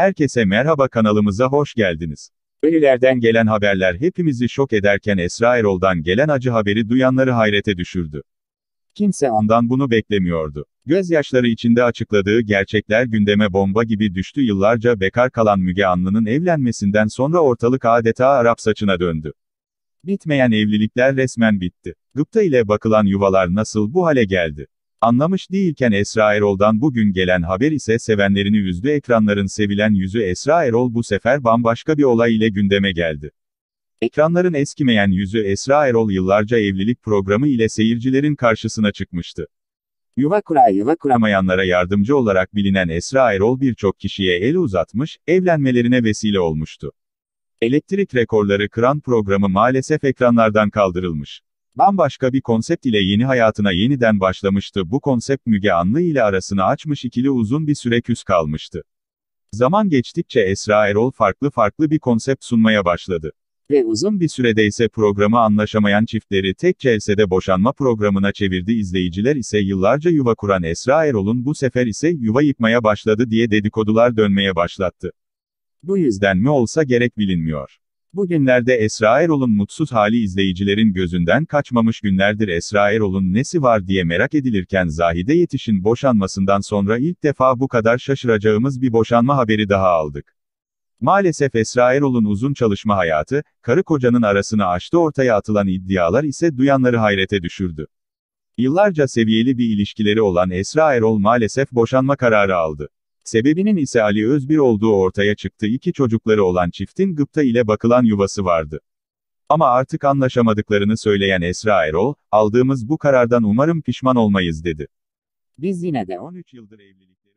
Herkese merhaba kanalımıza hoş geldiniz. Ölülerden gelen haberler hepimizi şok ederken Esra Erol'dan gelen acı haberi duyanları hayrete düşürdü. Kimse andan bunu beklemiyordu. Gözyaşları içinde açıkladığı gerçekler gündeme bomba gibi düştü yıllarca bekar kalan Müge Anlı'nın evlenmesinden sonra ortalık adeta Arap saçına döndü. Bitmeyen evlilikler resmen bitti. Gıpta ile bakılan yuvalar nasıl bu hale geldi? Anlamış değilken Esra Erol'dan bugün gelen haber ise sevenlerini üzdü ekranların sevilen yüzü Esra Erol bu sefer bambaşka bir olay ile gündeme geldi. Ekranların eskimeyen yüzü Esra Erol yıllarca evlilik programı ile seyircilerin karşısına çıkmıştı. Yuva kurar yuva kuramayanlara yardımcı olarak bilinen Esra Erol birçok kişiye el uzatmış, evlenmelerine vesile olmuştu. Elektrik rekorları kıran programı maalesef ekranlardan kaldırılmış. Bambaşka bir konsept ile yeni hayatına yeniden başlamıştı. Bu konsept Müge Anlı ile arasını açmış ikili uzun bir süre küs kalmıştı. Zaman geçtikçe Esra Erol farklı farklı bir konsept sunmaya başladı. Ve uzun bir sürede ise programı anlaşamayan çiftleri tek celsede boşanma programına çevirdi. İzleyiciler ise yıllarca yuva kuran Esra Erol'un bu sefer ise yuva yıkmaya başladı diye dedikodular dönmeye başlattı. Bu yüzden mi olsa gerek bilinmiyor. Bugünlerde Esra Erol'un mutsuz hali izleyicilerin gözünden kaçmamış günlerdir Esra Erol'un nesi var diye merak edilirken Zahide Yetiş'in boşanmasından sonra ilk defa bu kadar şaşıracağımız bir boşanma haberi daha aldık. Maalesef Esra Erol'un uzun çalışma hayatı, karı kocanın arasını açtı ortaya atılan iddialar ise duyanları hayrete düşürdü. Yıllarca seviyeli bir ilişkileri olan Esra Erol maalesef boşanma kararı aldı. Sebebinin ise Ali Özbir olduğu ortaya çıktı iki çocukları olan çiftin gıpta ile bakılan yuvası vardı. Ama artık anlaşamadıklarını söyleyen Esra Erol, aldığımız bu karardan umarım pişman olmayız dedi. Biz yine de 13 yıldır evlilikte